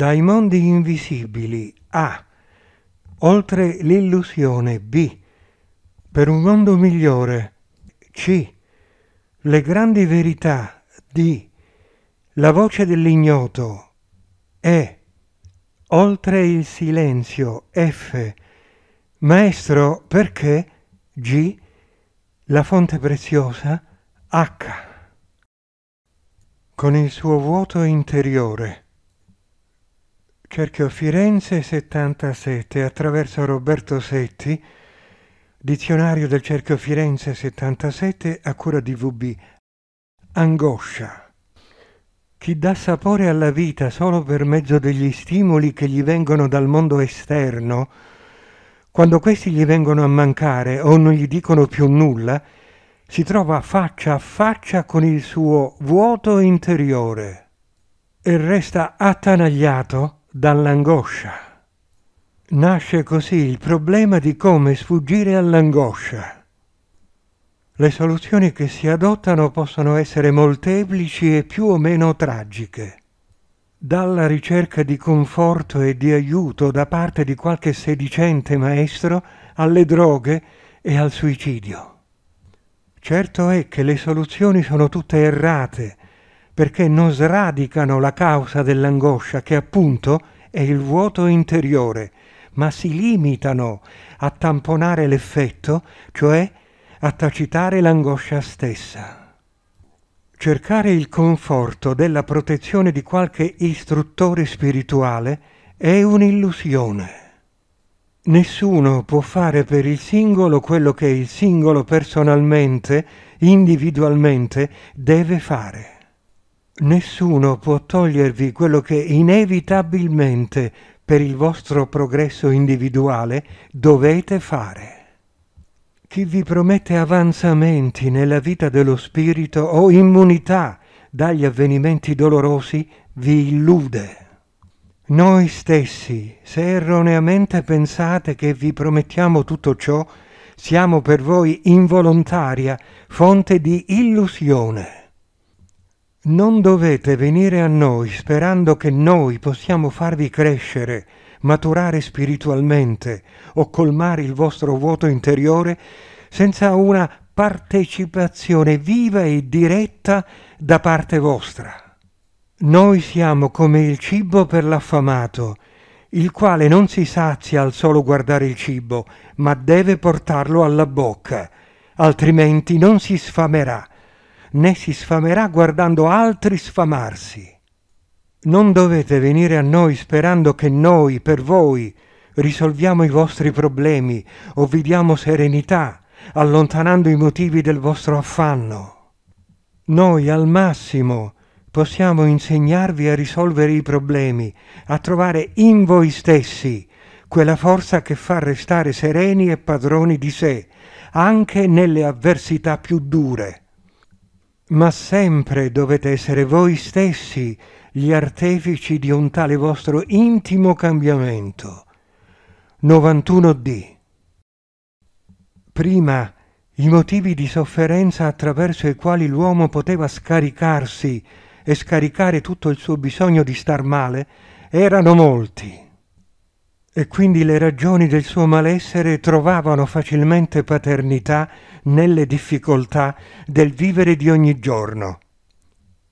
dai mondi invisibili a oltre l'illusione B per un mondo migliore C le grandi verità D la voce dell'ignoto E oltre il silenzio F maestro perché G la fonte preziosa H con il suo vuoto interiore Cerchio Firenze 77 attraverso Roberto Setti, Dizionario del Cerchio Firenze 77 a cura di VB. Angoscia. Chi dà sapore alla vita solo per mezzo degli stimoli che gli vengono dal mondo esterno, quando questi gli vengono a mancare o non gli dicono più nulla, si trova faccia a faccia con il suo vuoto interiore e resta attanagliato dall'angoscia. Nasce così il problema di come sfuggire all'angoscia. Le soluzioni che si adottano possono essere molteplici e più o meno tragiche. Dalla ricerca di conforto e di aiuto da parte di qualche sedicente maestro alle droghe e al suicidio. Certo è che le soluzioni sono tutte errate perché non sradicano la causa dell'angoscia che appunto è il vuoto interiore, ma si limitano a tamponare l'effetto, cioè a tacitare l'angoscia stessa. Cercare il conforto della protezione di qualche istruttore spirituale è un'illusione. Nessuno può fare per il singolo quello che il singolo personalmente, individualmente, deve fare. Nessuno può togliervi quello che inevitabilmente per il vostro progresso individuale dovete fare. Chi vi promette avanzamenti nella vita dello spirito o immunità dagli avvenimenti dolorosi vi illude. Noi stessi, se erroneamente pensate che vi promettiamo tutto ciò, siamo per voi involontaria fonte di illusione. Non dovete venire a noi sperando che noi possiamo farvi crescere, maturare spiritualmente o colmare il vostro vuoto interiore senza una partecipazione viva e diretta da parte vostra. Noi siamo come il cibo per l'affamato, il quale non si sazia al solo guardare il cibo, ma deve portarlo alla bocca, altrimenti non si sfamerà né si sfamerà guardando altri sfamarsi. Non dovete venire a noi sperando che noi, per voi, risolviamo i vostri problemi o vi diamo serenità, allontanando i motivi del vostro affanno. Noi al massimo possiamo insegnarvi a risolvere i problemi, a trovare in voi stessi quella forza che fa restare sereni e padroni di sé, anche nelle avversità più dure ma sempre dovete essere voi stessi gli artefici di un tale vostro intimo cambiamento. 91d. Prima, i motivi di sofferenza attraverso i quali l'uomo poteva scaricarsi e scaricare tutto il suo bisogno di star male erano molti e quindi le ragioni del suo malessere trovavano facilmente paternità nelle difficoltà del vivere di ogni giorno.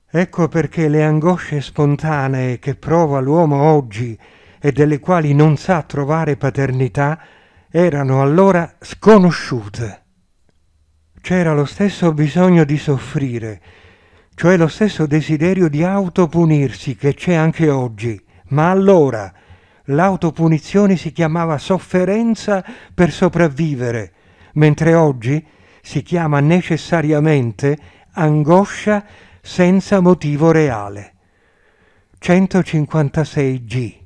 Ecco perché le angosce spontanee che prova l'uomo oggi e delle quali non sa trovare paternità erano allora sconosciute. C'era lo stesso bisogno di soffrire, cioè lo stesso desiderio di autopunirsi che c'è anche oggi, ma allora, l'autopunizione si chiamava sofferenza per sopravvivere, mentre oggi si chiama necessariamente angoscia senza motivo reale. 156 G.